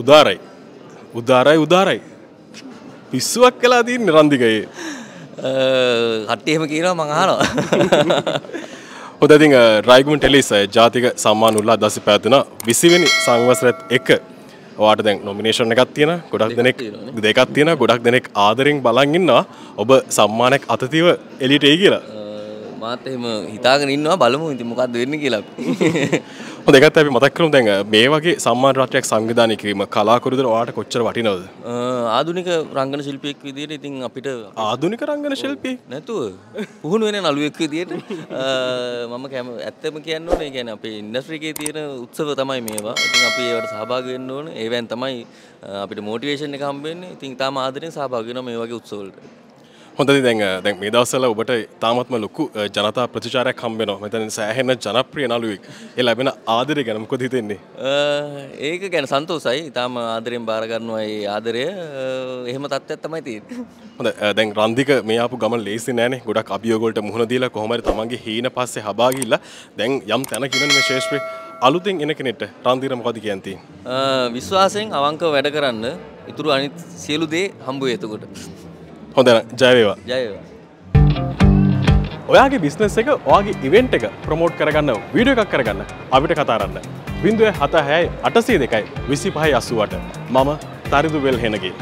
උදාරයි. උදාරයි උදාරයි. පිස්සුවක් කලා තියන්නේ රන්දිකයේ. කට්ටියම කියනවා මං අහනවා. හොඳතින් රයිගුන් ටෙලිස් ජාතික සම්මාන උල්ලා දස පැවතින විසිවෙනි සංවසරත් එක වාට දැන් නොමිනේෂණ එකක් තියෙන ගොඩක් දෙනෙක් දෙකක් තියෙන ගොඩක් දෙනෙක් ආදරෙන් බලන්ගන්නවා ඔබ සම්මානක් අතතිව එලිට ඒ කියලා මාත් එහෙම හිතාගෙන ඉන්නවා බලමු ඉතින් මොකක්ද වෙන්නේ කියලා අපි. හොඳ ඒකත් අපි මතක් කරමු දැන් මේ වගේ සම්මාන රාත්‍රියක් සංවිධානය කිරීම කලාකරුවද ඔයාලට කොච්චර වටිනවද? ආධුනික රංගන ශිල්පියෙක් විදිහට ඉතින් අපිට ආධුනික රංගන ශිල්පියෙක් නැතුව පුහුණු වෙන නළුවෙක් විදිහට මම කැම ඇත්තම කියන්න ඕනේ කියන්නේ අපේ ඉන්ඩස්ට්‍රි එකේ තියෙන උත්සව තමයි මේවා. ඉතින් අපි ඒවට සහභාගී වෙන්න ඕනේ. ඒවෙන් තමයි අපිට මෝටිවේෂන් එක හම්බ වෙන්නේ. ඉතින් තාම ආදරෙන් සහභාගී වෙනවා මේ වගේ උත්සවවලට. හොඳදි දැන් දැන් මේ දවසල ඔබට තාමත්ම ලොකු ජනතා ප්‍රතිචාරයක් හම්බෙනවා මෙතන සෑහෙන ජනප්‍රිය නළුවෙක් ඒ ලැබෙන ආදරය ගැන මොකද හිතෙන්නේ ඒක ගැන සන්තෝසයි ඉතාම ආදරයෙන් බාර ගන්නවා ඒ ආදරය එහෙම තත්ත්වයක් තමයි තියෙන්නේ හොඳ දැන් රන්දික මේ ආපු ගමන ලේසි නෑනේ ගොඩක් අභියෝග වලට මුහුණ දීලා කොහොම හරි තමන්ගේ හීන පස්සේ හබා ගිහිල්ලා දැන් යම් තැන කියන මේ ශේෂ්ත්‍රේ අලුතෙන් එන කෙනෙට රන්දිර මොකද කියන්න තියෙන්නේ විශ්වාසයෙන් අවංකව වැඩ කරන්න ඉතුරු අනිත් සියලු දේ හම්බුවේ එතකොට හොඳ ජයවේවා ජයවා ඔයාගේ බිස්නස් එක ඔයාගේ ඉවෙන්ට් එක ප්‍රමෝට් කරගන්න වීඩියෝ එකක් කරගන්න අපිට කතාරන්න බිඳුව හත හැයි අටසේ දෙකයි විසි පහයි අස්සුවට මම තරිදු වෙල් හෙනගේ